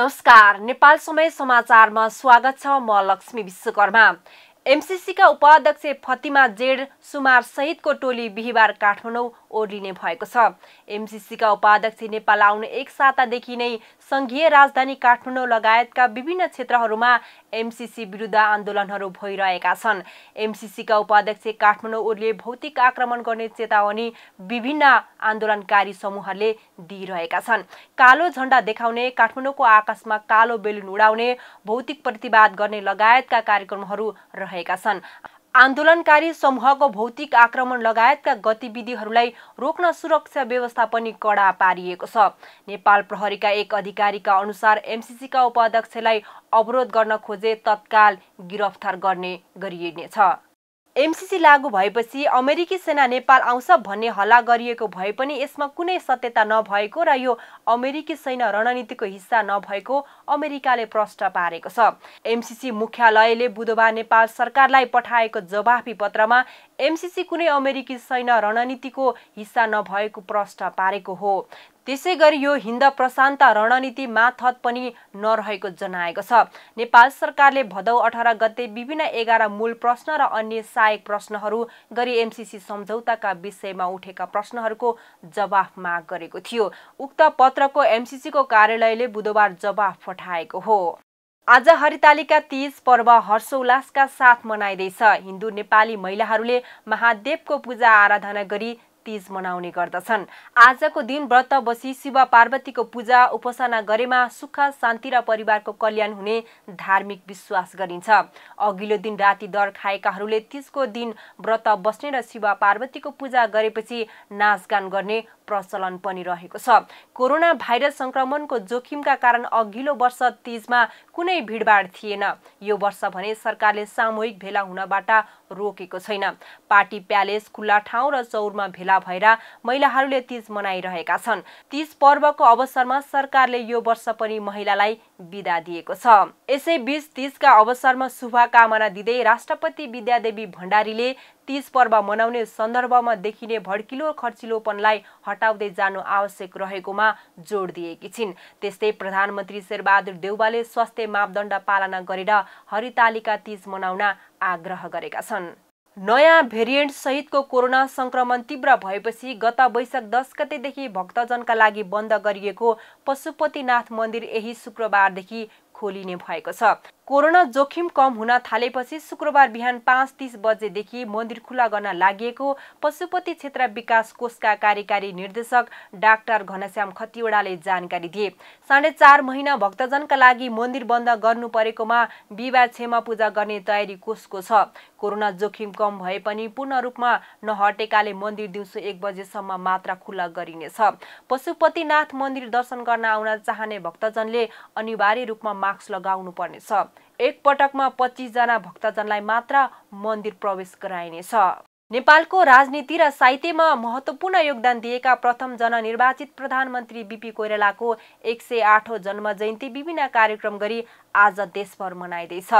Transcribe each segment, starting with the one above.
नमस्कार नेपाल समय समाचारमा स्वागत छ म लक्ष्मी विश्वकर्मा एमसिसीका उपाध्यक्ष फतिमा जेड सुमार सहितको टोली बिहिबार काठमाडौँ ओर्लिने भएको छ एमसिसीका उपाध्यक्ष नेपाल आउने एक सातादेखि नै सङ्घीय राजधानी काठमाडौँ लगायतका विभिन्न क्षेत्रहरूमा एमसिसी विरुद्ध आन्दोलनहरू भइरहेका छन् एमसिसीका उपाध्यक्ष काठमाडौँ ओर्ले भौतिक आक्रमण गर्ने चेतावनी विभिन्न आन्दोलनकारी समूहहरूले दिइरहेका छन् कालो झण्डा देखाउने काठमाडौँको आकाशमा कालो बेलुन उडाउने भौतिक प्रतिवाद गर्ने लगायतका कार्यक्रमहरू रहेका छन् आन्दोलनकारी समूहको भौतिक आक्रमण लगायतका गतिविधिहरूलाई रोक्न सुरक्षा व्यवस्था पनि कडा पारिएको छ नेपाल प्रहरीका एक अधिकारीका अनुसार एमसिसीका उपाध्यक्षलाई अवरोध गर्न खोजे तत्काल गिरफ्तार गर्ने गरिनेछ एमसिसी लागू भएपछि अमेरिकी सेना नेपाल आउँछ भन्ने हल्ला गरिएको भए पनि यसमा कुनै सत्यता नभएको र यो अमेरिकी सैन्य रणनीतिको हिस्सा नभएको अमेरिकाले प्रष्ट पारेको छ एमसिसी मुख्यालयले बुधबार नेपाल सरकारलाई पठाएको जवाफी पत्रमा एमसिसी कुनै अमेरिकी सैन्य रणनीतिको हिस्सा नभएको प्रश्न पारेको हो त्यसै गरी यो हिन्द प्रशान्त रणनीति माथत पनि नरहेको जनाएको छ नेपाल सरकारले भदौ अठार गते विभिन्न एघार मूल प्रश्न र अन्य सहायक प्रश्नहरू गरी एमसिसी सम्झौताका विषयमा उठेका प्रश्नहरूको जवाफ माग गरेको थियो उक्त पत्रको एमसिसीको कार्यालयले बुधबार जवाफ पठाएको हो आज हरितालिका तीज पर्व हर्षोल्लासका साथ मनाइँदैछ हिन्दू नेपाली महिलाहरूले महादेवको पूजा आराधना गरी तीज मनाउने गर्दछन् आजको दिन व्रत बसी शिव पार्वतीको पूजा उपासना गरेमा सुख शान्ति र परिवारको कल्याण हुने धार्मिक विश्वास गरिन्छ अघिल्लो दिन राति दर खाएकाहरूले तीजको दिन व्रत बस्ने र शिव पार्वतीको पूजा गरेपछि नाचगान गर्ने प्रचलन पनि रहेको छ कोरोना भाइरस संक्रमणको जोखिमका कारण अघिल्लो वर्ष तिजमा कुनै भिडभाड थिएन यो वर्ष भने सरकारले सामूहिक भेला हुनबाट रोकेको छैन पार्टी प्यालेस खुल्ला ठाउँ र चौरमा भेला भएर महिलाहरूले तीज मनाइरहेका छन् तिज पर्वको अवसरमा सरकारले यो वर्ष पनि महिलालाई विदा दिएको छ यसै बीच तिजका अवसरमा शुभकामना दिँदै राष्ट्रपति विद्यादेवी भण्डारीले तीज पर्व मनाउने सन्दर्भमा देखिने भड्किलो खर्चिलोपनलाई हटाउँदै जानु आवश्यक रहेकोमा जोड दिएकी छिन् त्यस्तै प्रधानमन्त्री शेरबहादुर देउवाले स्वास्थ्य मापदण्ड पालना गरेर हरितालिका तीज मनाउन आग्रह गरेका छन् नयाँ भेरिएन्ट सहितको कोरोना संक्रमण तीव्र भएपछि गत वैशाख दस गतेदेखि भक्तजनका लागि बन्द गरिएको पशुपतिनाथ मन्दिर यही शुक्रबारदेखि खोलिने भएको छ कोरोना जोखिम कम हुन थालेपछि शुक्रबार बिहान पाँच तिस बजेदेखि मन्दिर खुला गर्न लागि पशुपति क्षेत्र विकास कोषका कार्यकारी निर्देशक डाक्टर घनश्याम खतिवडाले जानकारी दिए साढे चार महिना भक्तजनका लागि मन्दिर बन्द गर्नु परेकोमा बिहिबार क्षमा पूजा गर्ने तयारी कोषको छ कोरोना जोखिम कम भए पनि पूर्ण रूपमा नहटेकाले मन्दिर दिउँसो एक बजेसम्म मात्र खुल्ला गरिनेछ पशुपतिनाथ मन्दिर दर्शन गर्न आउन चाहने भक्तजनले अनिवार्य रूपमा मास्क लगाउनु पर्नेछ एक पटकमा पच्चिसजना भक्तजनलाई मात्र मन्दिर प्रवेश गराइनेछ नेपालको राजनीति र साहित्यमा महत्त्वपूर्ण योगदान दिएका प्रथम जननिर्वाचित प्रधानमन्त्री बिपी कोइरालाको एक सय आठौँ जयन्ती विभिन्न कार्यक्रम गरी आज देशभर मनाइँदैछ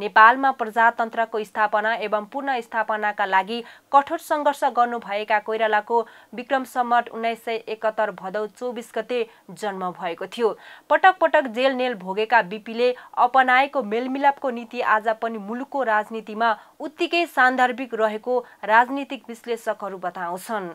नेपालमा प्रजातन्त्रको स्थापना एवं पुनः स्थापनाका लागि कठोर सङ्घर्ष गर्नुभएका कोइरालाको विक्रम सम्मट उन्नाइस सय एकहत्तर भदौ चौबिस गते जन्म भएको थियो पटक पटक जेलनेल भोगेका बिपीले अपनाएको मेलमिलापको नीति आज पनि मुलुकको राजनीतिमा उत्तिकै सान्दर्भिक रहेको राजनीतिक विश्लेषकहरू बताउँछन्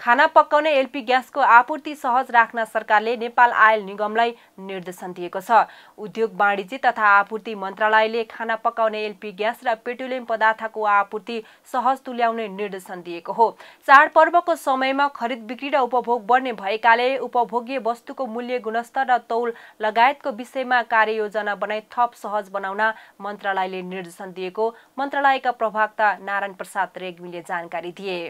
खाना पकाउने एलपी ग्यासको आपूर्ति सहज राख्न सरकारले नेपाल आयल निगमलाई निर्देशन दिएको छ उद्योग वाणिज्य तथा आपूर्ति मन्त्रालयले खाना पकाउने एलपी ग्यास र पेट्रोलियम पदार्थको आपूर्ति सहज तुल्याउने निर्देशन दिएको हो चाडपर्वको समयमा खरिद बिक्री र उपभोग बढ्ने भएकाले उपभोग्य वस्तुको मूल्य गुणस्तर र तौल लगायतको विषयमा कार्ययोजना बनाई थप सहज बनाउन मन्त्रालयले निर्देशन दिएको मन्त्रालयका प्रवक्ता नारायण प्रसाद रेग्मीले जानकारी दिए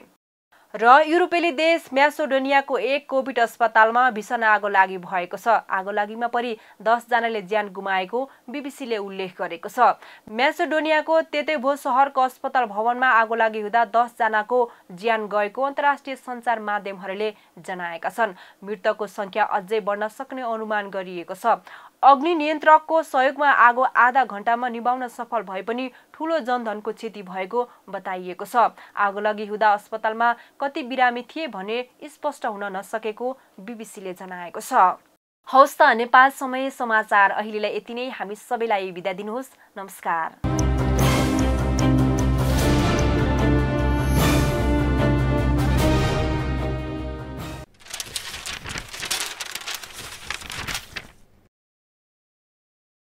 र युरोपेली देश म्यासोडोनियाको एक कोभिड अस्पतालमा भीषण आगो लागि भएको छ आगो लागिमा परि दसजनाले ज्यान गुमाएको बिबिसीले उल्लेख गरेको छ म्यासोडोनियाको तेतेभो सहरको अस्पताल भवनमा आगो लागि हुँदा दसजनाको ज्यान गएको अन्तर्राष्ट्रिय सञ्चार माध्यमहरूले जनाएका छन् मृतकको सङ्ख्या अझै बढ्न सक्ने अनुमान गरिएको छ अग्नि नियन्त्रकको सहयोगमा आगो आधा घण्टामा निभाउन सफल भए पनि ठुलो जनधनको क्षति भएको बताइएको छ आगो लगी हुँदा अस्पतालमा कति बिरामी थिए भने स्पष्ट हुन नसकेको बिबिसीले जनाएको छ हौस् त नेपाल समय समाचार अहिलेलाई यति नै हामी सबैलाई बिदा दिनुहोस् नमस्कार